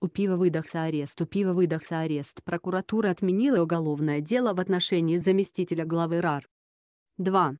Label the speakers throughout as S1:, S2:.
S1: У пива выдохся арест, у пива выдохся арест. Прокуратура отменила уголовное дело в отношении заместителя главы РАР. 2.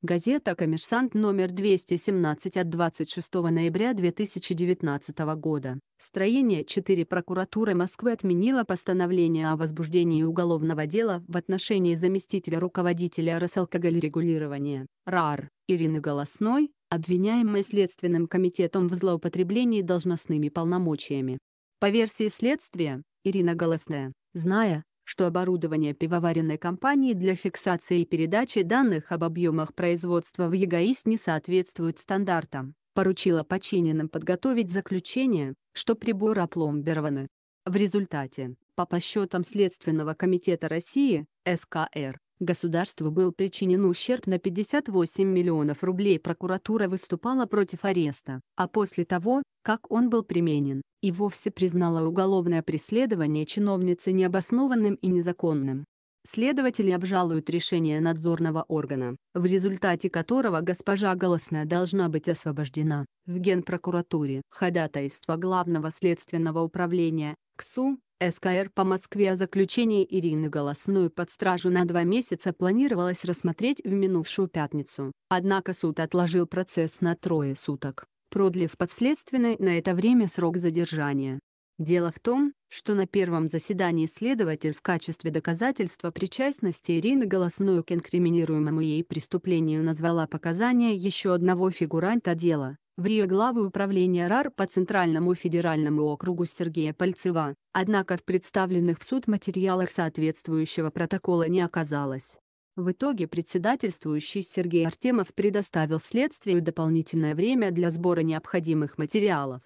S1: Газета «Коммерсант» номер 217 от 26 ноября 2019 года. Строение 4 прокуратуры Москвы отменила постановление о возбуждении уголовного дела в отношении заместителя руководителя Росалкоголерегулирования РАР Ирины Голосной, обвиняемой Следственным комитетом в злоупотреблении должностными полномочиями. По версии следствия, Ирина Голосная, зная, что оборудование пивоваренной компании для фиксации и передачи данных об объемах производства в ЕГАИС не соответствует стандартам, поручила подчиненным подготовить заключение, что приборы опломбированы. В результате, по подсчетам Следственного комитета России, СКР, Государству был причинен ущерб на 58 миллионов рублей. Прокуратура выступала против ареста, а после того, как он был применен, и вовсе признала уголовное преследование чиновницы необоснованным и незаконным. Следователи обжалуют решение надзорного органа, в результате которого госпожа Голосная должна быть освобождена. В Генпрокуратуре ходатайство Главного следственного управления КСУ, СКР по Москве о заключении Ирины Голосной под стражу на два месяца планировалось рассмотреть в минувшую пятницу. Однако суд отложил процесс на трое суток, продлив подследственный на это время срок задержания. Дело в том, что на первом заседании следователь в качестве доказательства причастности Ирины Голосной к инкриминируемому ей преступлению назвала показания еще одного фигуранта дела, в Рио главы управления РАР по Центральному федеральному округу Сергея Пальцева, однако в представленных в суд материалах соответствующего протокола не оказалось. В итоге председательствующий Сергей Артемов предоставил следствию дополнительное время для сбора необходимых материалов.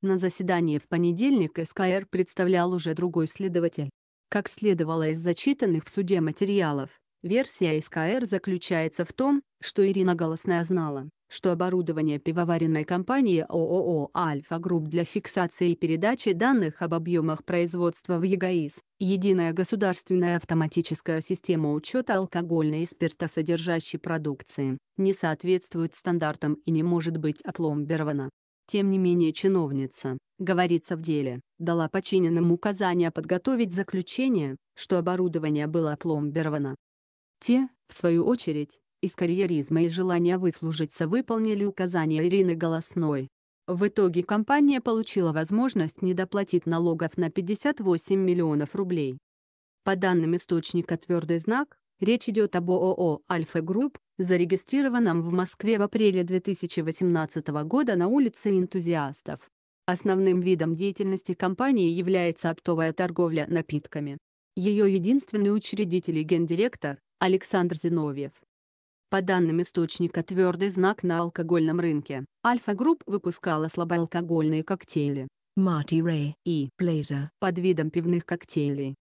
S1: На заседании в понедельник СКР представлял уже другой следователь. Как следовало из зачитанных в суде материалов, версия СКР заключается в том, что Ирина Голосная знала, что оборудование пивоваренной компании ООО «Альфа Групп» для фиксации и передачи данных об объемах производства в ЕГАИС, единая государственная автоматическая система учета алкогольной и спиртосодержащей продукции, не соответствует стандартам и не может быть отломбирована. Тем не менее чиновница, говорится в деле, дала подчиненным указание подготовить заключение, что оборудование было отломбировано. Те, в свою очередь, из карьеризма и желания выслужиться выполнили указания Ирины Голосной. В итоге компания получила возможность не доплатить налогов на 58 миллионов рублей. По данным источника «Твердый знак», речь идет об ООО «Альфа Групп», зарегистрированном в Москве в апреле 2018 года на улице энтузиастов. Основным видом деятельности компании является оптовая торговля напитками. Ее единственный учредитель и гендиректор – Александр Зиновьев. По данным источника «Твердый знак» на алкогольном рынке, Альфа-групп выпускала слабоалкогольные коктейли Marty Ray и Blazer под видом пивных коктейлей.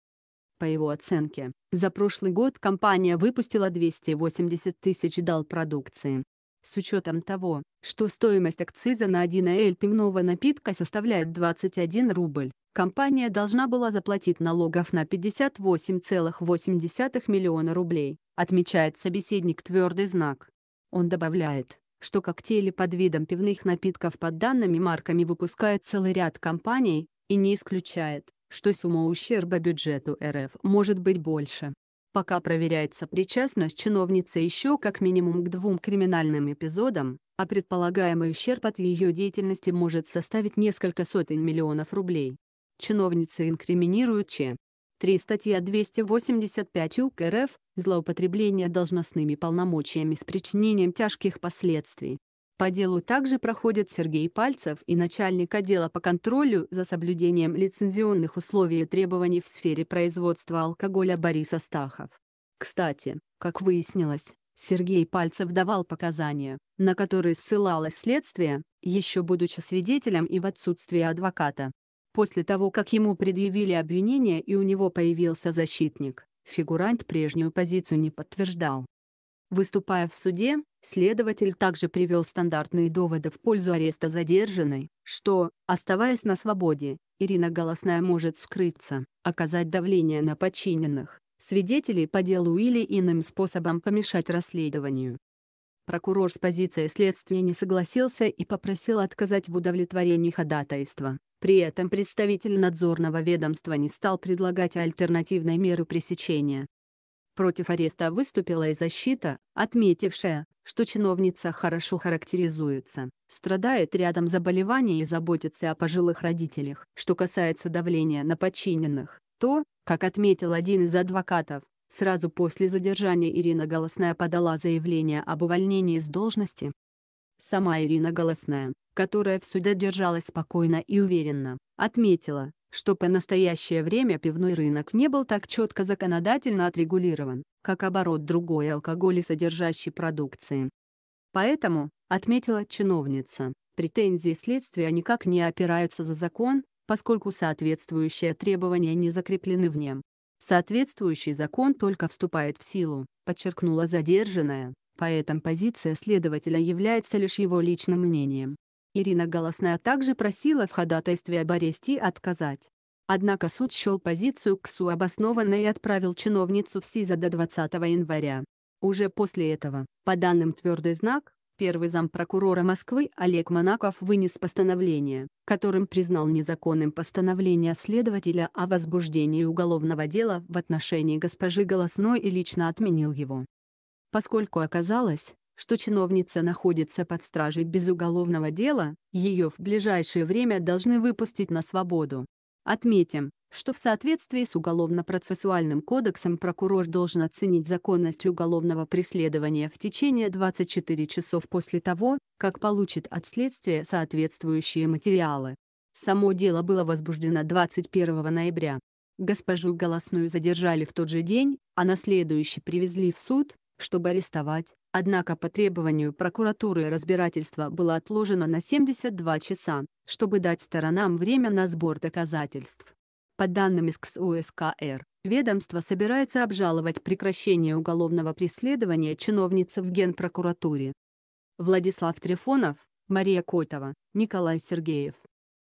S1: По его оценке, за прошлый год компания выпустила 280 тысяч дал продукции, с учетом того, что стоимость акциза на 1 эль пивного напитка составляет 21 рубль, компания должна была заплатить налогов на 58,8 миллиона рублей, отмечает собеседник «Твердый знак». Он добавляет, что коктейли под видом пивных напитков под данными марками выпускает целый ряд компаний, и не исключает, что сумма ущерба бюджету РФ может быть больше. Пока проверяется причастность чиновницы еще как минимум к двум криминальным эпизодам, а предполагаемый ущерб от ее деятельности может составить несколько сотен миллионов рублей. Чиновница инкриминирует Ч. 3 статья 285 УК РФ «Злоупотребление должностными полномочиями с причинением тяжких последствий». По делу также проходят Сергей Пальцев и начальник отдела по контролю за соблюдением лицензионных условий и требований в сфере производства алкоголя Борис Астахов. Кстати, как выяснилось, Сергей Пальцев давал показания, на которые ссылалось следствие, еще будучи свидетелем и в отсутствии адвоката. После того, как ему предъявили обвинение и у него появился защитник, фигурант прежнюю позицию не подтверждал. Выступая в суде, следователь также привел стандартные доводы в пользу ареста задержанной, что, оставаясь на свободе, Ирина Голосная может скрыться, оказать давление на подчиненных, свидетелей по делу или иным способом помешать расследованию. Прокурор с позиции следствия не согласился и попросил отказать в удовлетворении ходатайства. При этом представитель надзорного ведомства не стал предлагать альтернативной меры пресечения, Против ареста выступила и защита, отметившая, что чиновница хорошо характеризуется, страдает рядом заболевания и заботится о пожилых родителях. Что касается давления на подчиненных, то, как отметил один из адвокатов, сразу после задержания Ирина Голосная подала заявление об увольнении с должности. Сама Ирина Голосная, которая в суде держалась спокойно и уверенно, отметила, что по настоящее время пивной рынок не был так четко законодательно отрегулирован, как оборот другой алкоголя содержащей продукции. Поэтому, отметила чиновница, претензии следствия никак не опираются за закон, поскольку соответствующие требования не закреплены в нем. Соответствующий закон только вступает в силу, подчеркнула задержанная, поэтому позиция следователя является лишь его личным мнением. Ирина Голосная также просила в ходатайстве об аресте отказать. Однако суд счел позицию КСУ обоснованной и отправил чиновницу в СИЗО до 20 января. Уже после этого, по данным «Твердый знак», первый зампрокурора Москвы Олег Монаков вынес постановление, которым признал незаконным постановление следователя о возбуждении уголовного дела в отношении госпожи Голосной и лично отменил его. Поскольку оказалось, что чиновница находится под стражей без уголовного дела, ее в ближайшее время должны выпустить на свободу. Отметим, что в соответствии с Уголовно-процессуальным кодексом прокурор должен оценить законность уголовного преследования в течение 24 часов после того, как получит от следствия соответствующие материалы. Само дело было возбуждено 21 ноября. Госпожу Голосную задержали в тот же день, а на следующий привезли в суд, чтобы арестовать. Однако по требованию прокуратуры разбирательство было отложено на 72 часа, чтобы дать сторонам время на сбор доказательств. По данным ИСКС УСКР, ведомство собирается обжаловать прекращение уголовного преследования чиновницы в Генпрокуратуре. Владислав Трифонов, Мария Котова, Николай Сергеев.